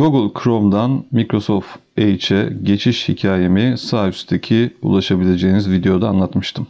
Google Chrome'dan Microsoft Edge'e geçiş hikayemi sağ üstteki ulaşabileceğiniz videoda anlatmıştım.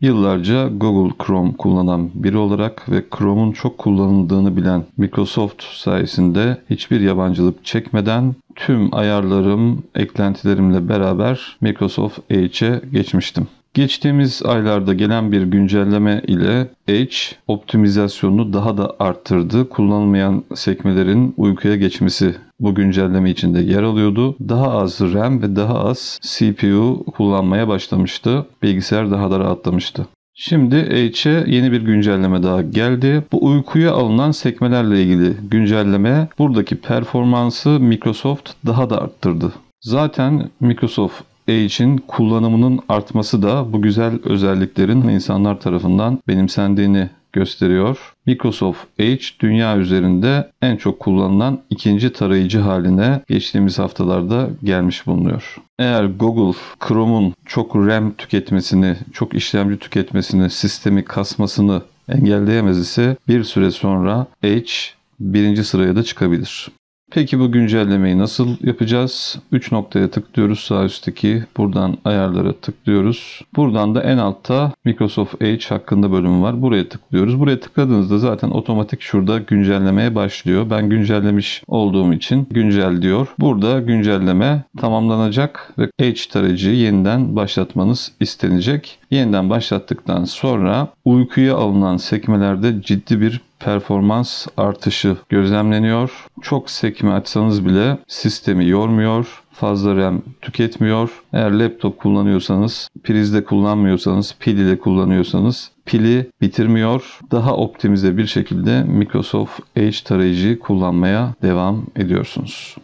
Yıllarca Google Chrome kullanan biri olarak ve Chrome'un çok kullanıldığını bilen Microsoft sayesinde hiçbir yabancılık çekmeden tüm ayarlarım, eklentilerimle beraber Microsoft Edge'e geçmiştim. Geçtiğimiz aylarda gelen bir güncelleme ile Edge optimizasyonunu daha da arttırdı. Kullanılmayan sekmelerin uykuya geçmesi bu güncelleme içinde yer alıyordu. Daha az RAM ve daha az CPU kullanmaya başlamıştı. Bilgisayar daha da rahatlamıştı. Şimdi H'e yeni bir güncelleme daha geldi. Bu uykuya alınan sekmelerle ilgili güncelleme buradaki performansı Microsoft daha da arttırdı. Zaten Microsoft e için kullanımının artması da bu güzel özelliklerin insanlar tarafından benimsendiğini gösteriyor. Microsoft Edge dünya üzerinde en çok kullanılan ikinci tarayıcı haline geçtiğimiz haftalarda gelmiş bulunuyor. Eğer Google Chrome'un çok RAM tüketmesini, çok işlemci tüketmesini, sistemi kasmasını engelleyemez ise bir süre sonra Edge birinci sıraya da çıkabilir. Peki bu güncellemeyi nasıl yapacağız? 3 noktaya tıklıyoruz sağ üstteki. Buradan ayarlara tıklıyoruz. Buradan da en altta Microsoft Edge hakkında bölümü var. Buraya tıklıyoruz. Buraya tıkladığınızda zaten otomatik şurada güncellemeye başlıyor. Ben güncellemiş olduğum için güncel diyor. Burada güncelleme tamamlanacak ve Edge tarayıcıyı yeniden başlatmanız istenecek. Yeniden başlattıktan sonra uykuya alınan sekmelerde ciddi bir performans artışı gözlemleniyor. Çok sekme açsanız bile sistemi yormuyor fazla RAM tüketmiyor. Eğer laptop kullanıyorsanız, prizde kullanmıyorsanız, pil ile kullanıyorsanız pili bitirmiyor. Daha optimize bir şekilde Microsoft Edge tarayıcı kullanmaya devam ediyorsunuz.